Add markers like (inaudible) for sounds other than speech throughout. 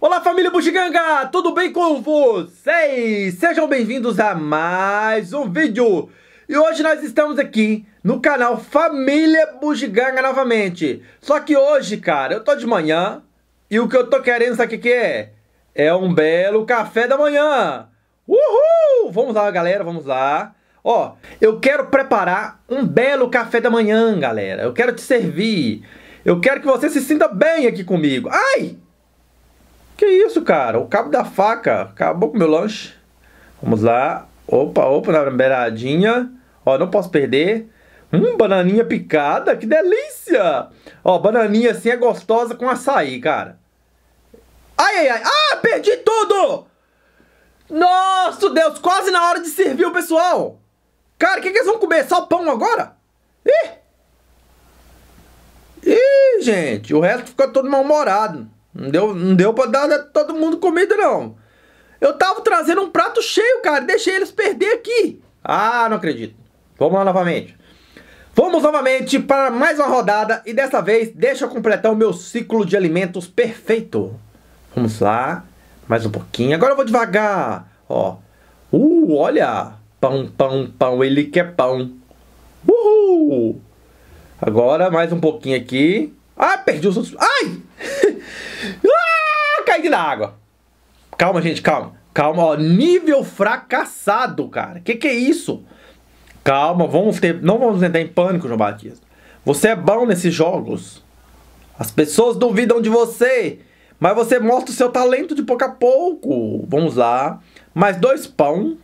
Olá família Bugiganga, tudo bem com vocês? Sejam bem-vindos a mais um vídeo. E hoje nós estamos aqui no canal Família Bugiganga novamente. Só que hoje, cara, eu tô de manhã e o que eu tô querendo, sabe o que é? É um belo café da manhã. Uhul! Vamos lá, galera, vamos lá. Ó, eu quero preparar um belo café da manhã, galera. Eu quero te servir. Eu quero que você se sinta bem aqui comigo. Ai! Que é isso, cara? O cabo da faca. Acabou com meu lanche. Vamos lá. Opa, opa, na beiradinha. Ó, não posso perder. Hum, bananinha picada, que delícia! Ó, bananinha assim é gostosa com açaí, cara. Ai, ai, ai! Ah, perdi tudo! Nossa, Deus, quase na hora de servir o pessoal! Cara, o que, que eles vão comer? Só pão agora? Ih! Ih, gente, o resto fica todo mal-humorado. Não deu, não deu pra dar né, todo mundo comida, não. Eu tava trazendo um prato cheio, cara. Deixei eles perder aqui. Ah, não acredito. Vamos lá novamente. Vamos novamente para mais uma rodada. E dessa vez, deixa eu completar o meu ciclo de alimentos perfeito. Vamos lá. Mais um pouquinho. Agora eu vou devagar. Ó. Uh, olha. Pão, pão, pão. Ele quer pão. Uhul. Agora mais um pouquinho aqui. Ah, perdi os outros. Ai! (laughs) caída na água. Calma, gente, calma. Calma, ó. Nível fracassado, cara. Que que é isso? Calma, vamos ter, não vamos entrar em pânico, João Batista. Você é bom nesses jogos. As pessoas duvidam de você. Mas você mostra o seu talento de pouco a pouco. Vamos lá. Mais dois pão.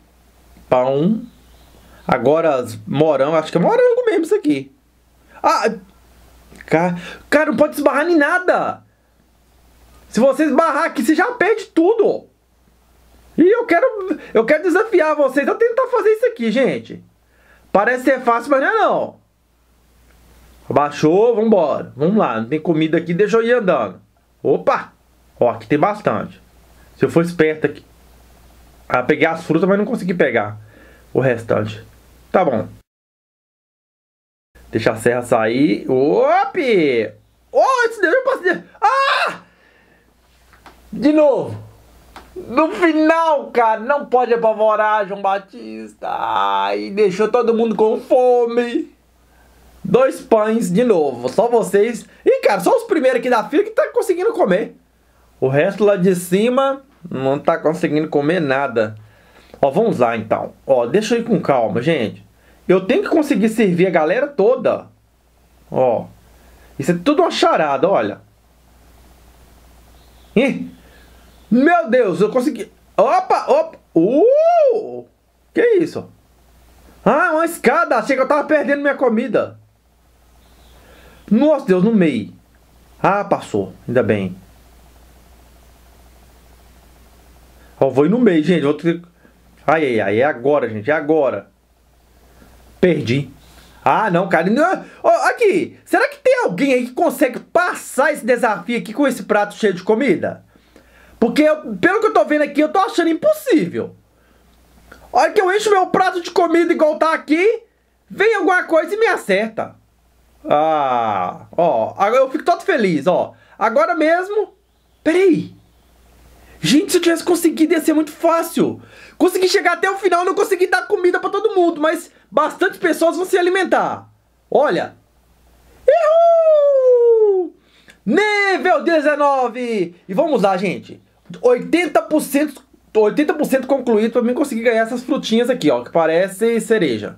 Pão. Agora morão. Acho que é morango mesmo isso aqui. Ah! Cara, cara não pode esbarrar em nada. Se você esbarrar aqui, você já perde tudo. E eu quero, eu quero desafiar vocês a tentar fazer isso aqui, gente. Parece ser fácil, mas não é não. Abaixou, vambora. Vamos lá, não tem comida aqui, deixa eu ir andando. Opa! Ó, aqui tem bastante. Se eu for esperto aqui... Ah, peguei as frutas, mas não consegui pegar o restante. Tá bom. Deixa a serra sair. Op! Oh, isso deu de novo. No final, cara, não pode apavorar João Batista. Ai, deixou todo mundo com fome. Dois pães de novo, só vocês. E, cara, só os primeiros aqui da fila que tá conseguindo comer. O resto lá de cima não tá conseguindo comer nada. Ó, vamos lá então. Ó, deixa eu ir com calma, gente. Eu tenho que conseguir servir a galera toda. Ó. Isso é tudo uma charada, olha. Ih! Meu Deus, eu consegui. Opa, opa. Uh! Que isso? Ah, uma escada. Achei que eu tava perdendo minha comida. Nossa, Deus, no meio. Ah, passou. Ainda bem. Ó, vou ir no meio, gente. Vou ter... Ai, ai, ai. É agora, gente. É agora. Perdi. Ah, não, cara. Não. aqui. Será que tem alguém aí que consegue passar esse desafio aqui com esse prato cheio de comida? Porque, eu, pelo que eu tô vendo aqui, eu tô achando impossível. Olha que eu encho meu prato de comida igual tá aqui, vem alguma coisa e me acerta. Ah, ó, agora eu fico todo feliz, ó. Agora mesmo... Peraí. Gente, se eu tivesse conseguido ia ser muito fácil. Consegui chegar até o final, não consegui dar comida pra todo mundo, mas bastante pessoas vão se alimentar. Olha. Errou! Nível 19! E vamos lá, gente. 80%, 80 concluído para mim conseguir ganhar essas frutinhas aqui, ó. Que parece cereja.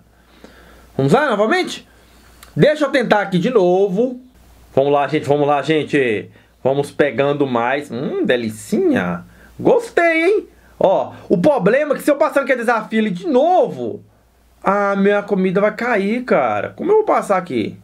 Vamos lá novamente? Deixa eu tentar aqui de novo. Vamos lá, gente. Vamos lá, gente. Vamos pegando mais. Hum, delicinha. Gostei, hein? Ó, o problema é que se eu passar aqui a desafio ali de novo... A minha comida vai cair, cara. Como eu vou passar aqui?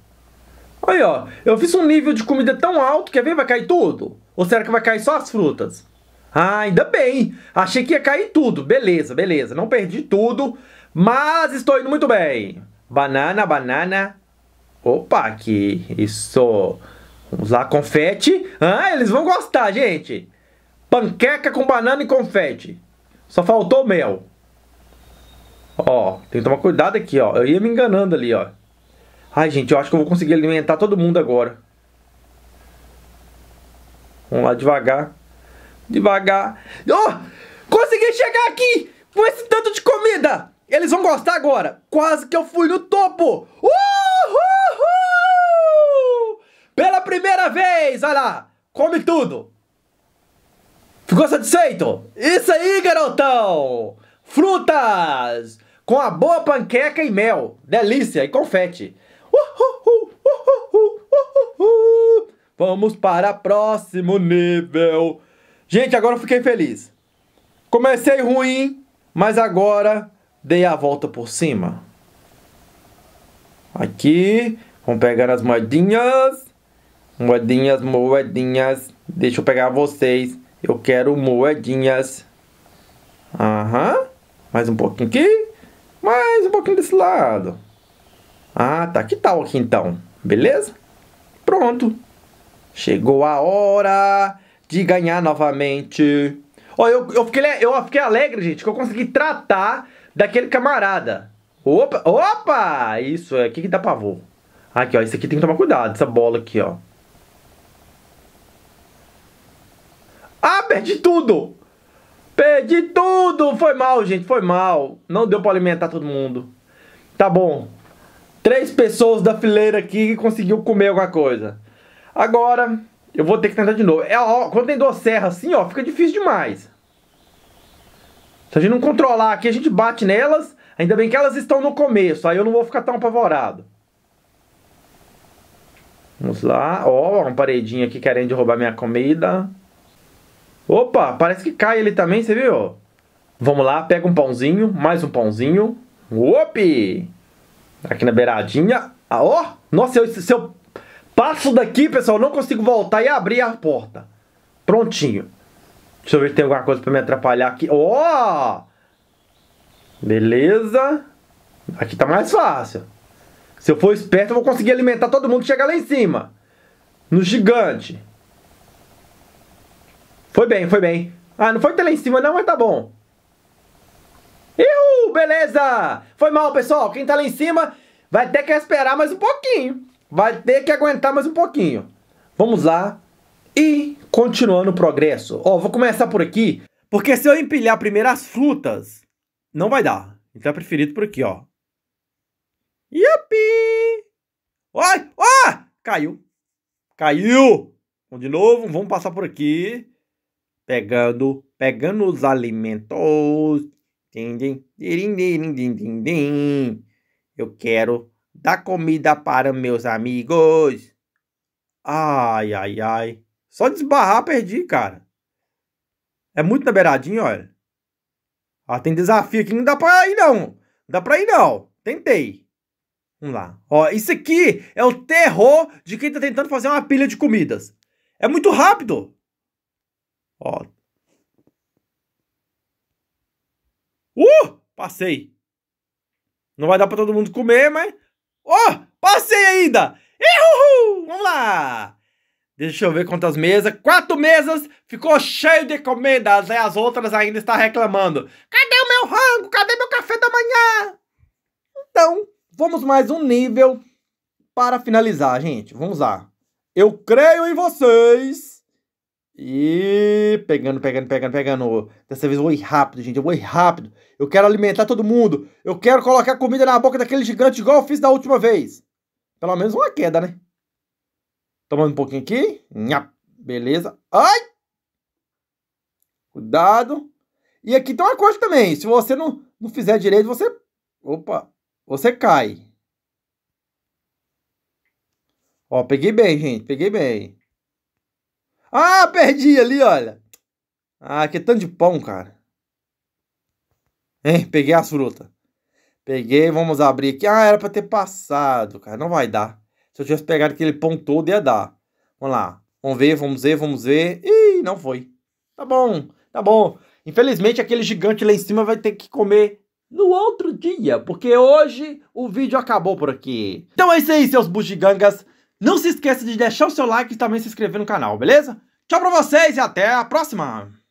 Aí, ó, eu fiz um nível de comida tão alto, quer ver? Vai cair tudo? Ou será que vai cair só as frutas? Ah, ainda bem! Achei que ia cair tudo. Beleza, beleza. Não perdi tudo, mas estou indo muito bem. Banana, banana. Opa, aqui. Isso. Vamos lá, confete. Ah, eles vão gostar, gente. Panqueca com banana e confete. Só faltou mel. Ó, tem que tomar cuidado aqui, ó. Eu ia me enganando ali, ó. Ai, gente, eu acho que eu vou conseguir alimentar todo mundo agora. Vamos lá, devagar. Devagar. Oh! Consegui chegar aqui com esse tanto de comida! Eles vão gostar agora! Quase que eu fui no topo! Uhul! Pela primeira vez! Olha lá! Come tudo! Ficou satisfeito? Isso aí, garotão! Frutas! Com a boa panqueca e mel. Delícia! E confete. Vamos para o próximo nível. Gente, agora eu fiquei feliz. Comecei ruim, mas agora dei a volta por cima. Aqui, vamos pegar as moedinhas. Moedinhas, moedinhas. Deixa eu pegar vocês. Eu quero moedinhas. Aham. Mais um pouquinho aqui. Mais um pouquinho desse lado. Ah, tá que tal aqui então? Beleza? Pronto. Chegou a hora de ganhar novamente. Ó, oh, eu, eu, fiquei, eu fiquei alegre, gente, que eu consegui tratar daquele camarada. Opa, opa! Isso, é aqui que dá pavor. Aqui, ó, isso aqui tem que tomar cuidado, essa bola aqui, ó. Ah, perdi tudo! Perdi tudo! Foi mal, gente, foi mal. Não deu pra alimentar todo mundo. Tá bom três pessoas da fileira aqui que conseguiu comer alguma coisa. Agora, eu vou ter que tentar de novo. É, ó, quando tem duas serras assim, ó, fica difícil demais. Se a gente não controlar aqui, a gente bate nelas. Ainda bem que elas estão no começo, aí eu não vou ficar tão apavorado. Vamos lá. Ó, uma paredinha aqui querendo roubar minha comida. Opa, parece que cai ele também, você viu? Vamos lá, pega um pãozinho, mais um pãozinho. Opi! Aqui na beiradinha. Ah, ó! Nossa, eu, se eu passo daqui, pessoal, não consigo voltar e abrir a porta. Prontinho. Deixa eu ver se tem alguma coisa pra me atrapalhar aqui. Ó! Beleza. Aqui tá mais fácil. Se eu for esperto, eu vou conseguir alimentar todo mundo que chegar lá em cima. No gigante. Foi bem, foi bem. Ah, não foi até tá lá em cima não, mas tá bom. Erro! beleza! Foi mal, pessoal. Quem tá lá em cima vai ter que esperar mais um pouquinho. Vai ter que aguentar mais um pouquinho. Vamos lá. E continuando o progresso. Ó, vou começar por aqui. Porque se eu empilhar primeiro as frutas, não vai dar. Então é preferido por aqui, ó. Yupi! ó, Ó! Caiu. Caiu! de novo. Vamos passar por aqui. Pegando, pegando os alimentos. Eu quero dar comida para meus amigos. Ai, ai, ai. Só desbarrar perdi, cara. É muito na beiradinha, olha. Ah, tem desafio aqui, não dá pra ir não. Não dá pra ir não. Tentei. Vamos lá. Ó, isso aqui é o terror de quem tá tentando fazer uma pilha de comidas. É muito rápido. Ó, Passei. Não vai dar para todo mundo comer, mas. oh, passei ainda! Uhul! Vamos lá! Deixa eu ver quantas mesas. Quatro mesas! Ficou cheio de comidas. E as outras ainda estão reclamando. Cadê o meu rango? Cadê meu café da manhã? Então, vamos mais um nível para finalizar, gente. Vamos lá. Eu creio em vocês. E pegando, pegando, pegando, pegando. Dessa vez eu vou ir rápido, gente. Eu vou ir rápido. Eu quero alimentar todo mundo. Eu quero colocar comida na boca daquele gigante igual eu fiz da última vez. Pelo menos uma queda, né? Tomando um pouquinho aqui. Beleza. Ai! Cuidado. E aqui tem uma coisa também. Se você não, não fizer direito, você... Opa. Você cai. Ó, peguei bem, gente. Peguei bem. Ah, perdi ali, olha. Ah, que tanto de pão, cara. Hein, peguei as frutas. Peguei, vamos abrir aqui. Ah, era pra ter passado, cara. Não vai dar. Se eu tivesse pegado aquele pão todo, ia dar. Vamos lá. Vamos ver, vamos ver, vamos ver. Ih, não foi. Tá bom, tá bom. Infelizmente, aquele gigante lá em cima vai ter que comer no outro dia, porque hoje o vídeo acabou por aqui. Então é isso aí, seus bugigangas. Não se esqueça de deixar o seu like e também se inscrever no canal, beleza? Tchau pra vocês e até a próxima!